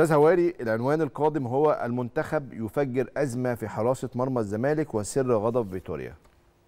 استاذ هواري العنوان القادم هو المنتخب يفجر ازمه في حراسه مرمى الزمالك وسر غضب فيتوريا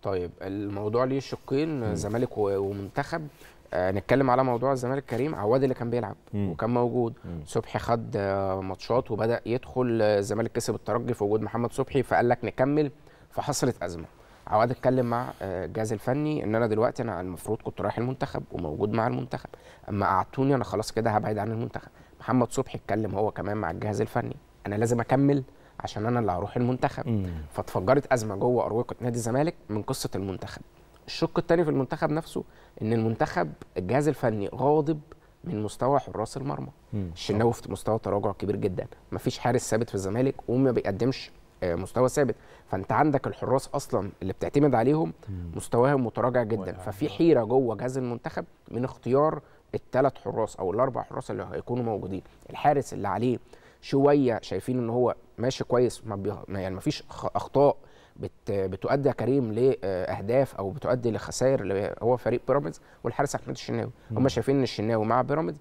طيب الموضوع ليه شقين زمالك ومنتخب آه نتكلم على موضوع الزمالك كريم عواد اللي كان بيلعب مم. وكان موجود مم. صبحي خد آه، ماتشات وبدا يدخل آه، الزمالك كسب الترجي في وجود محمد صبحي فقال لك نكمل فحصلت ازمه عواد اتكلم مع آه، الجهاز الفني ان انا دلوقتي انا المفروض كنت رايح المنتخب وموجود مع المنتخب اما قعدتوني انا خلاص كده هبعد عن المنتخب محمد صبحي اتكلم هو كمان مع الجهاز الفني انا لازم اكمل عشان انا اللي هروح المنتخب مم. فاتفجرت ازمه جوه اروقه نادي الزمالك من قصه المنتخب الشق الثاني في المنتخب نفسه ان المنتخب الجهاز الفني غاضب من مستوى حراس المرمى الشناوي في مستوى تراجع كبير جدا مفيش حارس ثابت في الزمالك وما بيقدمش آه، مستوى ثابت فانت عندك الحراس اصلا اللي بتعتمد عليهم مستواهم متراجع جدا ففي حيره جوه جهاز المنتخب من اختيار الثلاث حراس او الاربع حراس اللي هيكونوا موجودين الحارس اللي عليه شويه شايفين ان هو ماشي كويس ما يعني ما فيش اخطاء بت... بتؤدي يا كريم لاهداف آه، او بتؤدي لخسائر اللي هو فريق بيراميدز والحارس احمد الشناوي هم شايفين ان الشناوي مع بيراميدز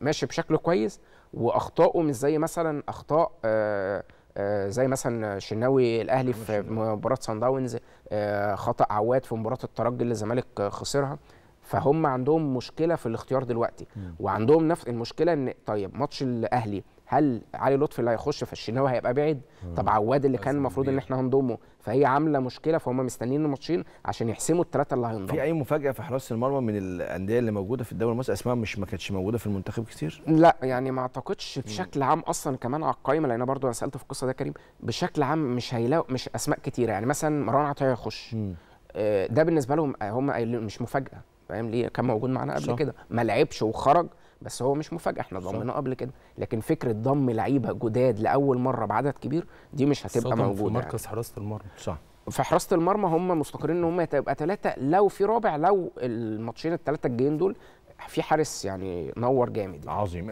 ماشي بشكل كويس واخطائه مش زي مثلا اخطاء آه آه، زي مثلا الشناوي الاهلي آه، في مباراه سان داونز آه، خطا عواد في مباراه الترجي اللي الزمالك خسرها فهم عندهم مشكله في الاختيار دلوقتي وعندهم نفس المشكله ان طيب ماتش الاهلي هل علي لطفي اللي هيخش فالشناوي هيبقى بعيد طب عواد اللي كان المفروض ان احنا هنضمه فهي عامله مشكله فهم مستنيين الماتشين عشان يحسموا الثلاثه اللي هينضموا في اي مفاجاه في حراسه المرمى من الانديه اللي موجوده في الدوري المصري اسماء مش ما كانتش موجوده في المنتخب كتير لا يعني ما اعتقدش بشكل عام اصلا كمان على القائمه لان برضو انا سالت في القصه ده كريم بشكل عام مش هيلاقوا مش اسماء كتير يعني مثلا مروان عطيه هيخش آه، ده بالنسبه لهم هم مش مفاجاه فاهم ليه كان موجود معانا قبل كده ما لعبش وخرج بس هو مش مفاجاه احنا ضمناه قبل كده لكن فكره ضم لعيبه جداد لاول مره بعدد كبير دي مش هتبقى موجوده في يعني. مركز يعني. حراسه المرمى صح في حراسه المرمى هم مستقرين ان هم هتبقى ثلاثه لو في رابع لو الماتشين الثلاثه الجايين دول في حارس يعني نور جامد يعني. عظيم